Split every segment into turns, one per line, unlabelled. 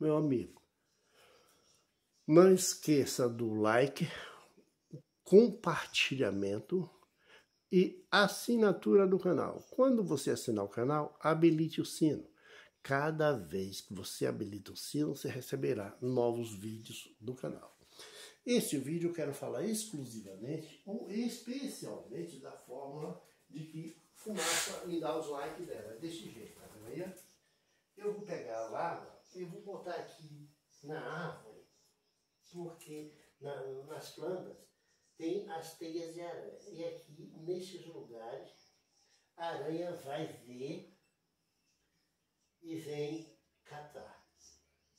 meu amigo. Não esqueça do like, compartilhamento e assinatura do canal. Quando você assinar o canal, habilite o sino. Cada vez que você habilita o sino, você receberá novos vídeos do canal. Este vídeo eu quero falar exclusivamente ou especialmente da fórmula de que fumaça me dá os likes dela. É desse jeito, tá vendo Eu vou pegar a larva eu vou botar aqui na árvore, porque na, nas plantas tem as teias de aranha. E aqui, nesses lugares, a aranha vai ver e vem catar.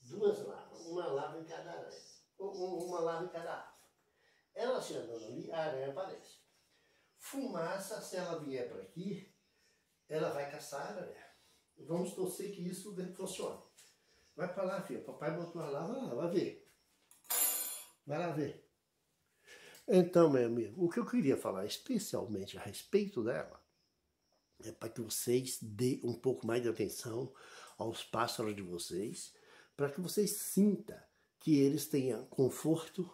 Duas larvas, uma larva em cada aranha, ou uma larva em cada árvore. Ela se andando ali, a aranha aparece. Fumaça, se ela vier para aqui, ela vai caçar a aranha. Vamos torcer que isso funcione. Vai pra lá, filha. Papai botou lá, vai lá, vai ver. Vai lá ver. Então, meu amigo, o que eu queria falar especialmente a respeito dela é para que vocês dêem um pouco mais de atenção aos pássaros de vocês, para que vocês sinta que eles tenham conforto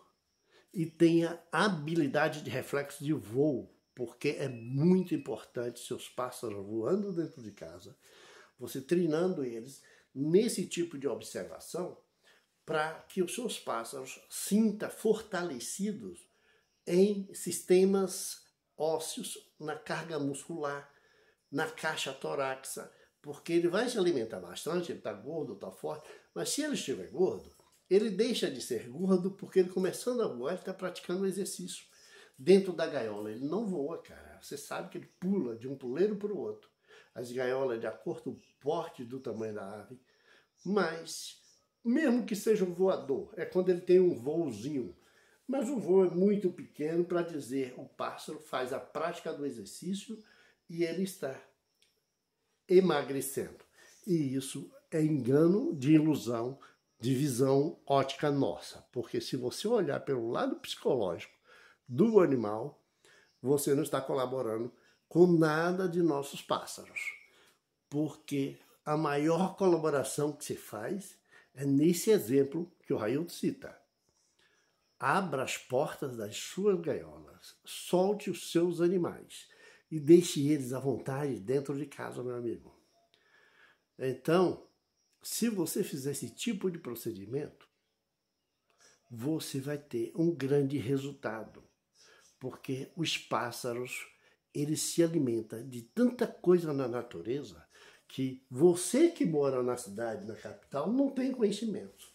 e tenha habilidade de reflexo de voo, porque é muito importante seus pássaros voando dentro de casa, você treinando eles nesse tipo de observação para que os seus pássaros sinta fortalecidos em sistemas ósseos, na carga muscular, na caixa torácica, porque ele vai se alimentar bastante, ele está gordo, está forte, mas se ele estiver gordo, ele deixa de ser gordo porque ele começando a voar, ele está praticando exercício. Dentro da gaiola, ele não voa, cara. Você sabe que ele pula de um puleiro para o outro. As gaiolas, de acordo com o porte do tamanho da ave, mas mesmo que seja um voador, é quando ele tem um voozinho. Mas o voo é muito pequeno para dizer o pássaro faz a prática do exercício e ele está emagrecendo. E isso é engano de ilusão, de visão ótica nossa. Porque se você olhar pelo lado psicológico do animal, você não está colaborando com nada de nossos pássaros. Porque a maior colaboração que se faz é nesse exemplo que o Railton cita. Abra as portas das suas gaiolas, solte os seus animais e deixe eles à vontade dentro de casa, meu amigo. Então, se você fizer esse tipo de procedimento, você vai ter um grande resultado, porque os pássaros eles se alimentam de tanta coisa na natureza que você que mora na cidade, na capital, não tem conhecimento.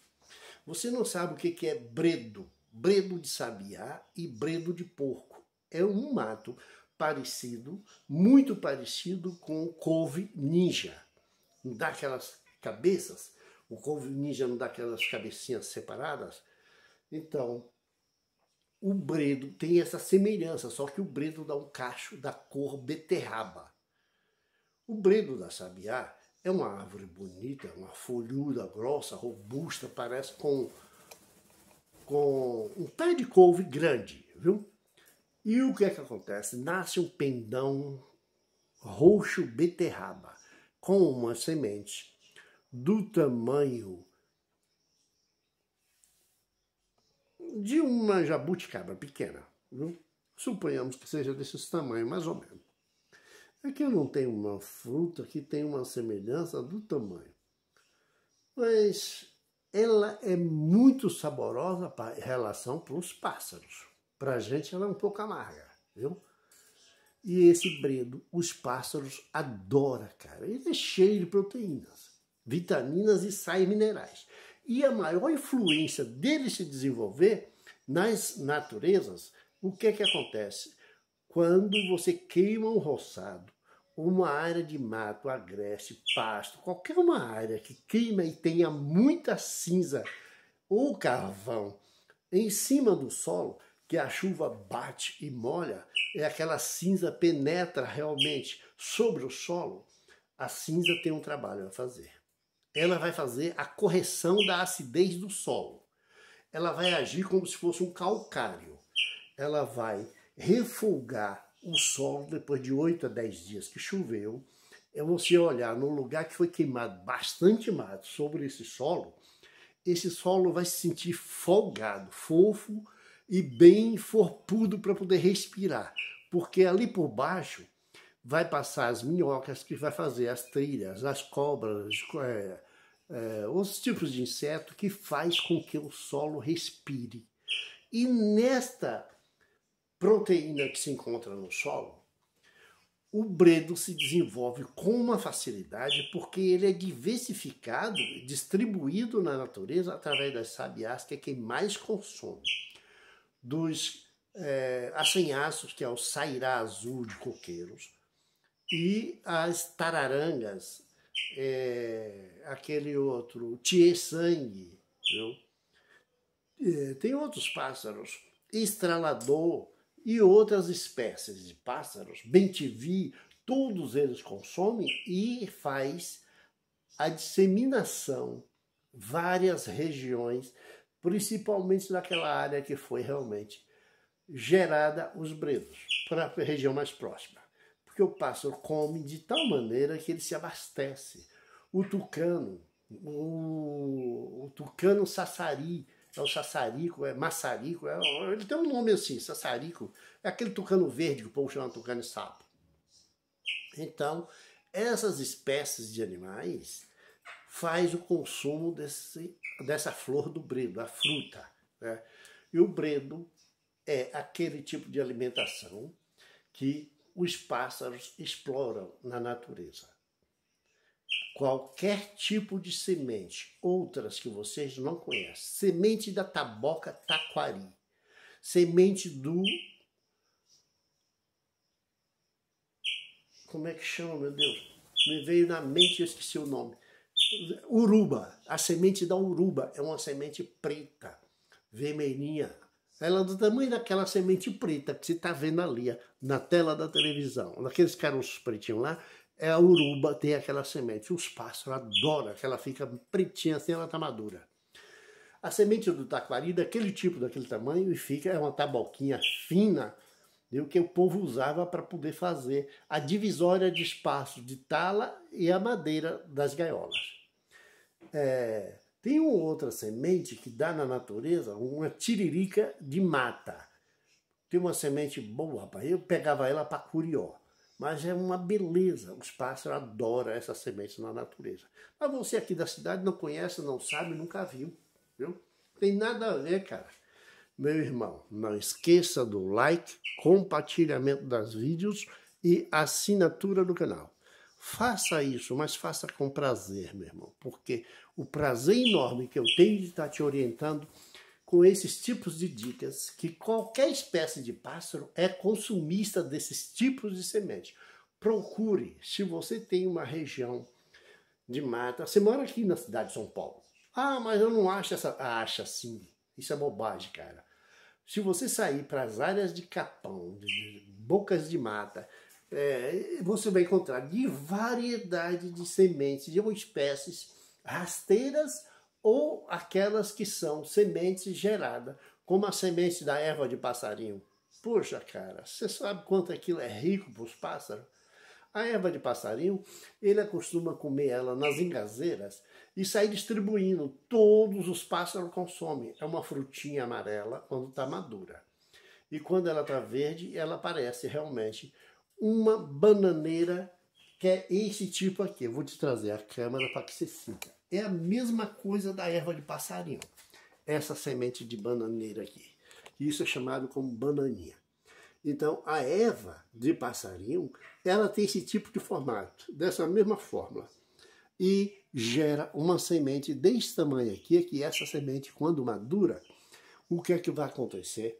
Você não sabe o que é bredo, bredo de sabiá e bredo de porco. É um mato parecido, muito parecido com o couve ninja. Não dá aquelas cabeças, o couve ninja não dá aquelas cabecinhas separadas. Então, o bredo tem essa semelhança, só que o bredo dá um cacho da cor beterraba. O bredo da sabiá é uma árvore bonita, é uma folhuda, grossa, robusta, parece com, com um pé de couve grande, viu? E o que é que acontece? Nasce um pendão roxo beterraba com uma semente do tamanho de uma jabuticaba pequena, viu? Suponhamos que seja desse tamanho, mais ou menos. Aqui é eu não tenho uma fruta que tem uma semelhança do tamanho, mas ela é muito saborosa em relação para os pássaros. Para a gente ela é um pouco amarga, viu? E esse bredo, os pássaros adoram, cara. Ele é cheio de proteínas, vitaminas e sais minerais. E a maior influência dele se desenvolver nas naturezas, o que é que acontece? Quando você queima um roçado uma área de mato, agreste, pasto, qualquer uma área que queima e tenha muita cinza ou carvão em cima do solo, que a chuva bate e molha, é aquela cinza penetra realmente sobre o solo, a cinza tem um trabalho a fazer. Ela vai fazer a correção da acidez do solo. Ela vai agir como se fosse um calcário. Ela vai refolgar o solo, depois de 8 a 10 dias que choveu, é você olhar no lugar que foi queimado bastante mato sobre esse solo, esse solo vai se sentir folgado, fofo e bem forpudo para poder respirar, porque ali por baixo vai passar as minhocas que vai fazer as trilhas, as cobras, é, é, tipos de inseto que faz com que o solo respire. E nesta proteína que se encontra no solo, o bredo se desenvolve com uma facilidade porque ele é diversificado, distribuído na natureza através das sabiás, que é quem mais consome, dos é, assanhaços, que é o sairá azul de coqueiros, e as tararangas, é, aquele outro, o tie-sangue, é, eh, tem outros pássaros, estralador, e outras espécies de pássaros, bentivi, todos eles consomem e faz a disseminação várias regiões, principalmente naquela área que foi realmente gerada os bredos, para a região mais próxima. Porque o pássaro come de tal maneira que ele se abastece. O tucano, o, o tucano sassari, é o sassarico, é maçarico, é, ele tem um nome assim, sassarico, é aquele tucano verde que o povo chama tucano sapo. Então, essas espécies de animais faz o consumo desse, dessa flor do bredo, a fruta. Né? E o bredo é aquele tipo de alimentação que os pássaros exploram na natureza qualquer tipo de semente, outras que vocês não conhecem. Semente da taboca taquari, semente do. Como é que chama, meu Deus? Me veio na mente, eu esqueci o nome. Uruba, a semente da uruba é uma semente preta, vermelhinha. Ela é do tamanho daquela semente preta que você está vendo ali na tela da televisão. Naqueles caras pretinhos lá, é a uruba, tem aquela semente. Os pássaros adoram, que ela fica pretinha assim, ela tá madura. A semente do taquari, daquele tipo, daquele tamanho, e fica, é uma taboquinha fina, viu, que o povo usava para poder fazer a divisória de espaço de tala e a madeira das gaiolas. É, tem uma outra semente que dá na natureza uma tiririca de mata. Tem uma semente boa, rapaz. Eu pegava ela para curió. Mas é uma beleza, os pássaros adoram essas sementes na natureza. Mas você aqui da cidade não conhece, não sabe, nunca viu, viu? Tem nada a ver, cara. Meu irmão, não esqueça do like, compartilhamento dos vídeos e assinatura do canal. Faça isso, mas faça com prazer, meu irmão, porque o prazer enorme que eu tenho de estar te orientando com esses tipos de dicas que qualquer espécie de pássaro é consumista desses tipos de semente. Procure, se você tem uma região de mata, você mora aqui na cidade de São Paulo. Ah, mas eu não acho essa. Ah, acha sim. Isso é bobagem, cara. Se você sair para as áreas de capão, de bocas de mata, é, você vai encontrar de variedade de sementes, de espécies rasteiras ou aquelas que são sementes geradas, como a semente da erva de passarinho. Puxa, cara, você sabe quanto aquilo é rico para os pássaros? A erva de passarinho, ele acostuma comer ela nas engazeiras e sair distribuindo. Todos os pássaros consomem. É uma frutinha amarela quando está madura. E quando ela está verde, ela parece realmente uma bananeira que é esse tipo aqui. Eu vou te trazer a câmera para que você siga. É a mesma coisa da erva de passarinho. Essa semente de bananeira aqui. Isso é chamado como bananinha. Então, a erva de passarinho, ela tem esse tipo de formato, dessa mesma fórmula. E gera uma semente desse tamanho aqui, que essa semente, quando madura, o que é que vai acontecer?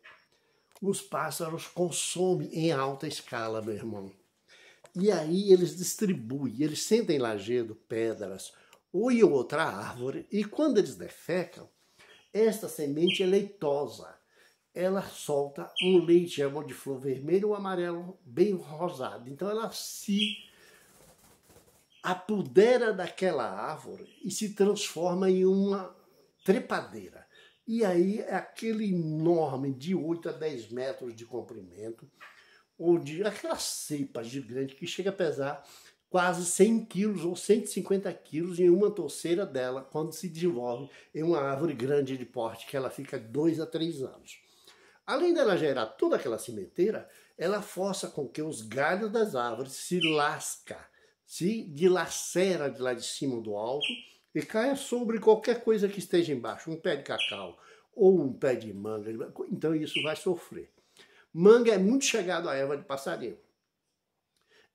Os pássaros consomem em alta escala, meu irmão. E aí eles distribuem, eles sentem lajedo, pedras, ou em outra árvore, e quando eles defecam, esta semente é leitosa. Ela solta um leite, chamam é de flor vermelho ou amarelo, bem rosado. Então ela se apodera daquela árvore e se transforma em uma trepadeira. E aí é aquele enorme de 8 a 10 metros de comprimento, onde aquela cepa gigante que chega a pesar quase 100 quilos ou 150 quilos em uma torceira dela quando se desenvolve em uma árvore grande de porte, que ela fica dois a três anos. Além dela gerar toda aquela cimenteira, ela força com que os galhos das árvores se lasca, se dilacera de lá de cima do alto e caia sobre qualquer coisa que esteja embaixo, um pé de cacau ou um pé de manga, então isso vai sofrer. Manga é muito chegado à erva de passarinho.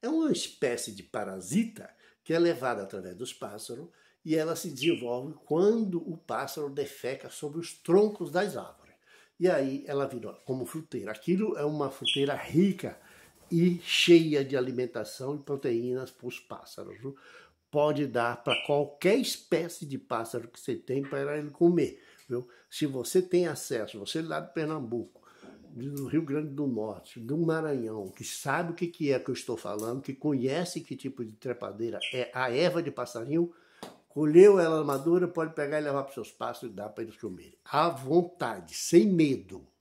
É uma espécie de parasita que é levada através dos pássaros e ela se desenvolve quando o pássaro defeca sobre os troncos das árvores. E aí ela vira como fruteira. Aquilo é uma fruteira rica e cheia de alimentação e proteínas para os pássaros. Pode dar para qualquer espécie de pássaro que você tem para ele comer. Viu? Se você tem acesso, você lá de Pernambuco, do Rio Grande do Norte, do Maranhão, que sabe o que, é que eu estou falando, que conhece que tipo de trepadeira é a erva de passarinho, colheu ela madura, pode pegar e levar para os seus pastos e dar para eles comerem. À vontade, sem medo.